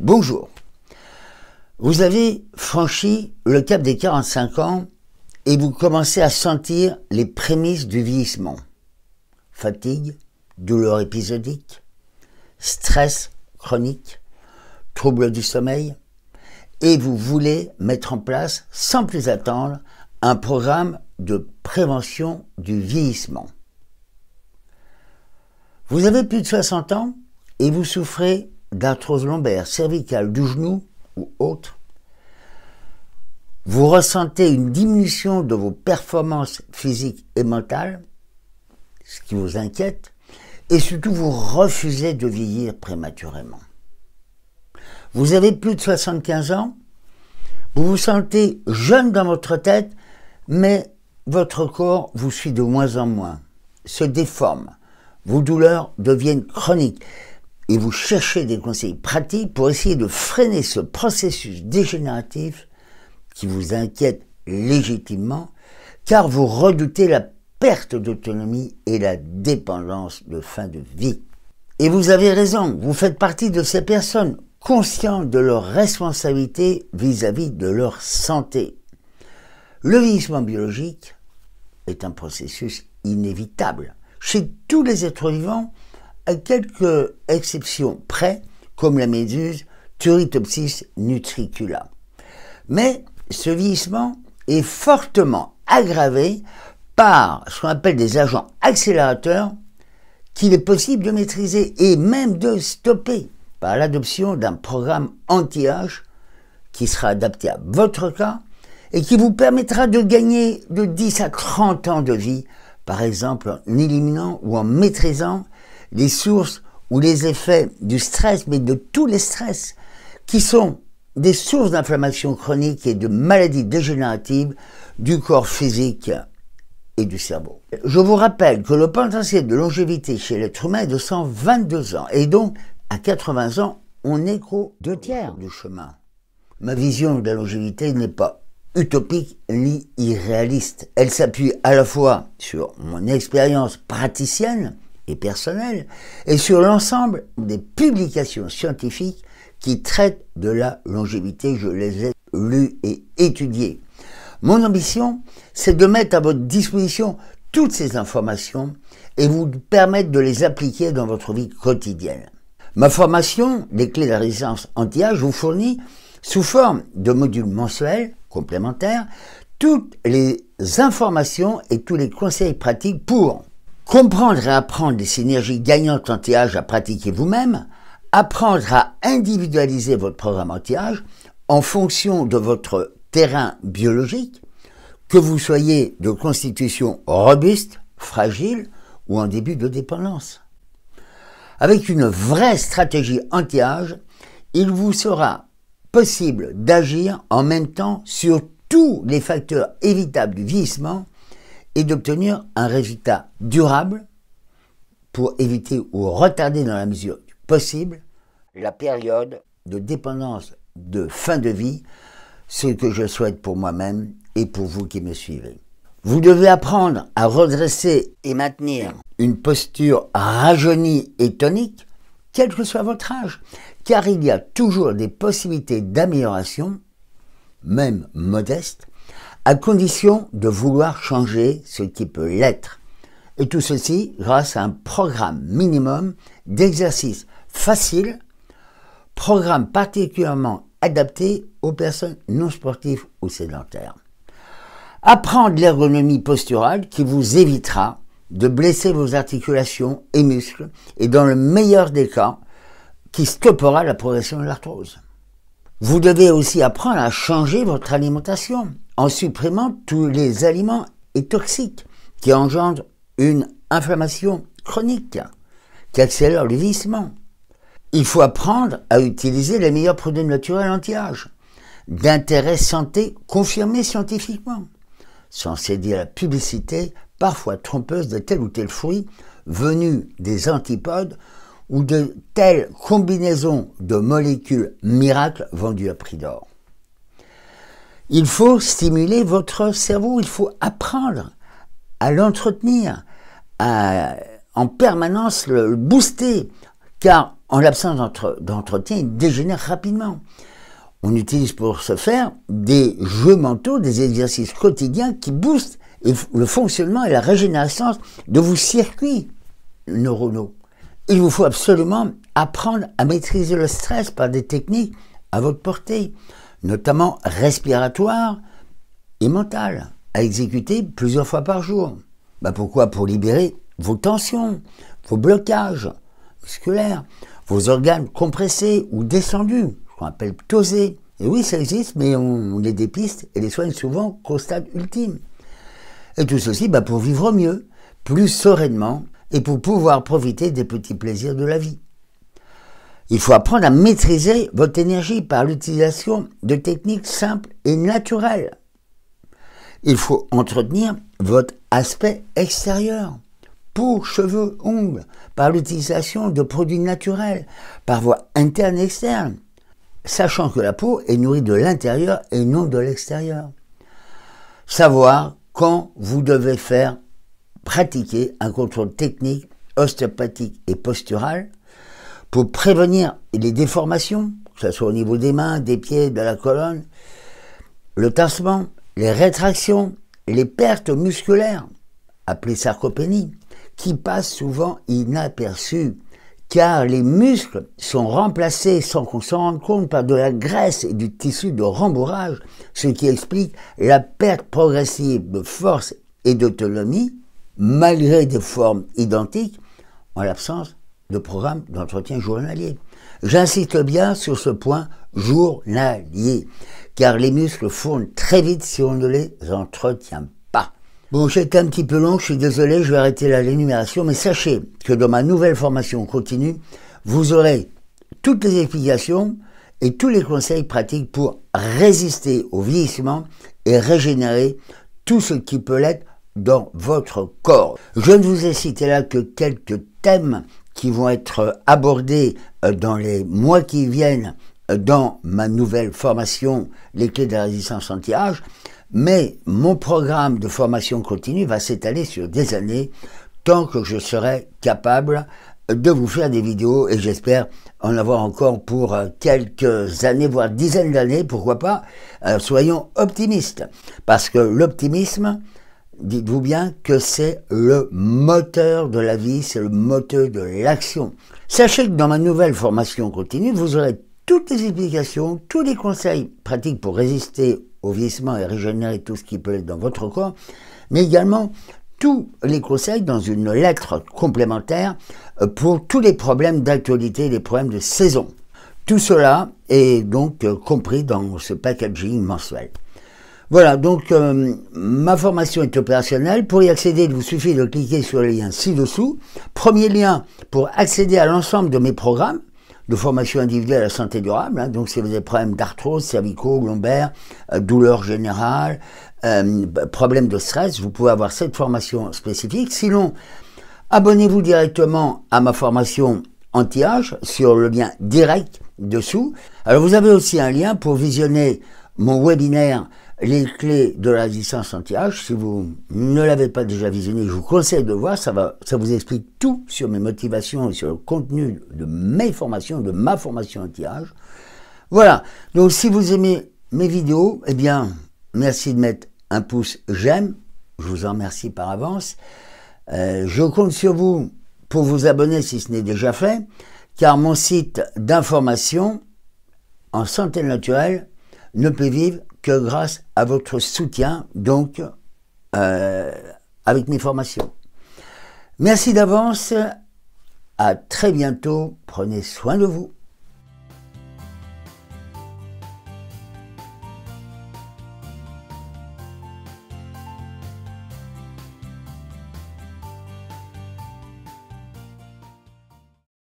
Bonjour. Vous avez franchi le cap des 45 ans et vous commencez à sentir les prémices du vieillissement. Fatigue, douleur épisodique, stress chronique, troubles du sommeil, et vous voulez mettre en place, sans plus attendre, un programme de prévention du vieillissement. Vous avez plus de 60 ans et vous souffrez d'arthrose lombaire, cervicale, du genou ou autre, vous ressentez une diminution de vos performances physiques et mentales, ce qui vous inquiète, et surtout vous refusez de vieillir prématurément. Vous avez plus de 75 ans, vous vous sentez jeune dans votre tête, mais votre corps vous suit de moins en moins, se déforme, vos douleurs deviennent chroniques et vous cherchez des conseils pratiques pour essayer de freiner ce processus dégénératif qui vous inquiète légitimement, car vous redoutez la perte d'autonomie et la dépendance de fin de vie. Et vous avez raison, vous faites partie de ces personnes conscientes de leurs responsabilités vis-à-vis de leur santé. Le vieillissement biologique est un processus inévitable. Chez tous les êtres vivants, à quelques exceptions près, comme la méduse Turritopsis nutricula. Mais ce vieillissement est fortement aggravé par ce qu'on appelle des agents accélérateurs qu'il est possible de maîtriser et même de stopper par l'adoption d'un programme anti-âge qui sera adapté à votre cas et qui vous permettra de gagner de 10 à 30 ans de vie, par exemple en éliminant ou en maîtrisant les sources ou les effets du stress, mais de tous les stress, qui sont des sources d'inflammation chronique et de maladies dégénératives du corps physique et du cerveau. Je vous rappelle que le potentiel de longévité chez l'être humain est de 122 ans, et donc à 80 ans, on est gros deux tiers du chemin. Ma vision de la longévité n'est pas utopique ni irréaliste. Elle s'appuie à la fois sur mon expérience praticienne, et personnel, et sur l'ensemble des publications scientifiques qui traitent de la longévité. Je les ai lues et étudiées. Mon ambition, c'est de mettre à votre disposition toutes ces informations et vous permettre de les appliquer dans votre vie quotidienne. Ma formation, des clés de la résistance anti-âge, vous fournit sous forme de modules mensuels complémentaires toutes les informations et tous les conseils pratiques pour Comprendre et apprendre les synergies gagnantes en âge à pratiquer vous-même, apprendre à individualiser votre programme anti-âge en fonction de votre terrain biologique, que vous soyez de constitution robuste, fragile ou en début de dépendance. Avec une vraie stratégie anti-âge, il vous sera possible d'agir en même temps sur tous les facteurs évitables du vieillissement et d'obtenir un résultat durable pour éviter ou retarder dans la mesure possible la période de dépendance de fin de vie, ce que je souhaite pour moi-même et pour vous qui me suivez. Vous devez apprendre à redresser et maintenir une posture rajeunie et tonique, quel que soit votre âge, car il y a toujours des possibilités d'amélioration, même modestes, à condition de vouloir changer ce qui peut l'être. Et tout ceci grâce à un programme minimum d'exercices faciles, programme particulièrement adapté aux personnes non sportives ou sédentaires. Apprendre l'ergonomie posturale qui vous évitera de blesser vos articulations et muscles et dans le meilleur des cas, qui stoppera la progression de l'arthrose. Vous devez aussi apprendre à changer votre alimentation en supprimant tous les aliments et toxiques qui engendrent une inflammation chronique, qui accélère le vieillissement. Il faut apprendre à utiliser les meilleurs produits naturels anti-âge, d'intérêt santé confirmé scientifiquement, sans céder à la publicité parfois trompeuse de tel ou tel fruit venu des antipodes ou de telles combinaisons de molécules miracles vendues à prix d'or. Il faut stimuler votre cerveau, il faut apprendre à l'entretenir, à en permanence le booster, car en l'absence d'entretien, il dégénère rapidement. On utilise pour ce faire des jeux mentaux, des exercices quotidiens qui boostent le fonctionnement et la régénération de vos circuits neuronaux il vous faut absolument apprendre à maîtriser le stress par des techniques à votre portée, notamment respiratoires et mentales, à exécuter plusieurs fois par jour. Bah pourquoi Pour libérer vos tensions, vos blocages musculaires, vos organes compressés ou descendus, qu'on appelle ptosés. Et oui, ça existe, mais on les dépiste et les soigne souvent qu'au stade ultime. Et tout ceci bah, pour vivre mieux, plus sereinement et pour pouvoir profiter des petits plaisirs de la vie. Il faut apprendre à maîtriser votre énergie par l'utilisation de techniques simples et naturelles. Il faut entretenir votre aspect extérieur, peau, cheveux, ongles, par l'utilisation de produits naturels, par voie interne et externe, sachant que la peau est nourrie de l'intérieur et non de l'extérieur. Savoir quand vous devez faire pratiquer un contrôle technique, ostéopathique et postural pour prévenir les déformations, que ce soit au niveau des mains, des pieds, de la colonne, le tassement, les rétractions, les pertes musculaires, appelées sarcopénie, qui passent souvent inaperçues, car les muscles sont remplacés sans qu'on s'en rende compte par de la graisse et du tissu de rembourrage, ce qui explique la perte progressive de force et d'autonomie, malgré des formes identiques, en l'absence de programme d'entretien journalier. J'insiste bien sur ce point journalier, car les muscles fondent très vite si on ne les entretient pas. Bon, j'ai un petit peu long, je suis désolé, je vais arrêter la l'énumération, mais sachez que dans ma nouvelle formation continue, vous aurez toutes les explications et tous les conseils pratiques pour résister au vieillissement et régénérer tout ce qui peut l'être dans votre corps. Je ne vous ai cité là que quelques thèmes qui vont être abordés euh, dans les mois qui viennent euh, dans ma nouvelle formation Les clés de la résistance anti-âge, mais mon programme de formation continue va s'étaler sur des années tant que je serai capable euh, de vous faire des vidéos et j'espère en avoir encore pour quelques années, voire dizaines d'années, pourquoi pas. soyons optimistes, parce que l'optimisme, dites-vous bien que c'est le moteur de la vie, c'est le moteur de l'action. Sachez que dans ma nouvelle formation continue, vous aurez toutes les explications, tous les conseils pratiques pour résister au vieillissement et régénérer tout ce qui peut être dans votre corps, mais également tous les conseils dans une lettre complémentaire euh, pour tous les problèmes d'actualité, les problèmes de saison. Tout cela est donc euh, compris dans ce packaging mensuel. Voilà, donc euh, ma formation est opérationnelle. Pour y accéder, il vous suffit de cliquer sur le lien ci-dessous. Premier lien pour accéder à l'ensemble de mes programmes de formation individuelle à la santé durable. Hein. donc si vous avez problèmes d'arthrose, cervicaux, lombaires, euh, douleurs générales, euh, problèmes de stress, vous pouvez avoir cette formation spécifique. Sinon, abonnez-vous directement à ma formation anti-âge sur le lien direct dessous. Alors vous avez aussi un lien pour visionner mon webinaire les clés de la licence anti-âge, si vous ne l'avez pas déjà visionné, je vous conseille de voir, ça, va, ça vous explique tout sur mes motivations et sur le contenu de mes formations, de ma formation anti-âge. Voilà, donc si vous aimez mes vidéos, eh bien, merci de mettre un pouce j'aime, je vous en remercie par avance. Euh, je compte sur vous pour vous abonner si ce n'est déjà fait, car mon site d'information en santé naturelle ne peut vivre grâce à votre soutien, donc, euh, avec mes formations. Merci d'avance. À très bientôt. Prenez soin de vous.